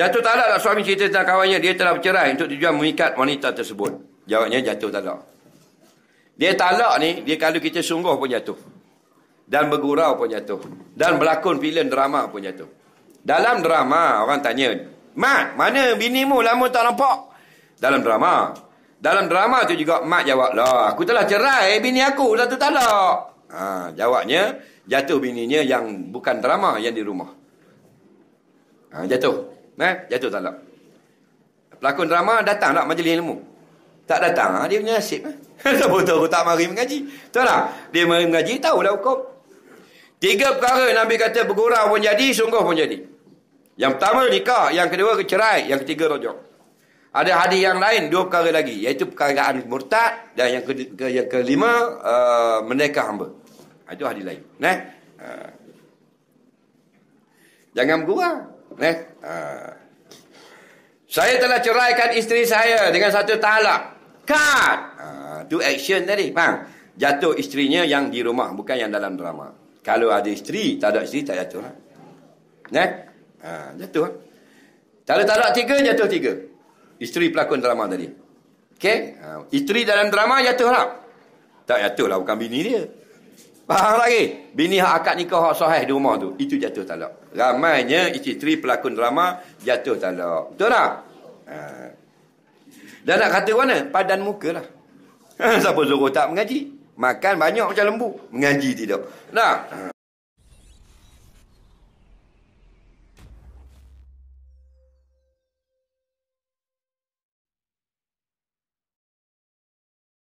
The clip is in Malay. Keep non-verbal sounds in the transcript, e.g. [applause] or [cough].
Jatuh talak lah suami cerita tentang kawannya. Dia telah bercerai untuk tujuan mengikat wanita tersebut. Jawabnya jatuh talak. Dia talak ni, dia kalau kita sungguh pun jatuh. Dan bergurau pun jatuh. Dan berlakon pilihan drama pun jatuh. Dalam drama, orang tanya, mak mana bini mu lama tak nampak? Dalam drama. Dalam drama tu juga, mak jawab, lah, aku telah cerai bini aku, satu talak. Ha, jawabnya, jatuh bininya yang bukan drama, yang di rumah. Ha, jatuh. Eh, jatuh talak. Pelakon drama datang nak majlis ilmu? Tak datang. Ah, dia punya nasib. Eh. [laughs] Tak betul aku tak mari mengaji. Tahu tak? Dia mari mengaji, tahu hukum. Tiga perkara Nabi kata bergurau pun jadi, sungguh pun jadi. Yang pertama nikah, yang kedua kecerai, yang ketiga rojok. Ada hadis yang lain, dua perkara lagi. Iaitu perkaraan murtad dan yang, ke, yang kelima, uh, menekah hamba. Ah, itu hadis lain. Nah. Uh. Jangan bergurau. Eh? Ha. Saya telah ceraikan isteri saya dengan satu talak. Cut. Ha. Itu action tadi. Faham? Jatuh isterinya yang di rumah. Bukan yang dalam drama. Kalau ada isteri, tak ada isteri, tak jatuh. Lah. Eh? Ha. Jatuh. Lah. Tak ada talak tiga, jatuh tiga. Isteri pelakon drama tadi. Okay? Ha. Isteri dalam drama, jatuh lah. Tak jatuh lah, bukan bini dia. Faham lagi? Bini hak akad nikah hak sahih di rumah tu. Itu jatuh talak. Ramainya isteri pelakon drama jatuh talak. Betul tak? Ha. Dan nak kata mana? Padan muka lah. [laughs] Siapa suruh tak mengaji? Makan banyak macam lembu. Mengaji tidak. Nah. Ha.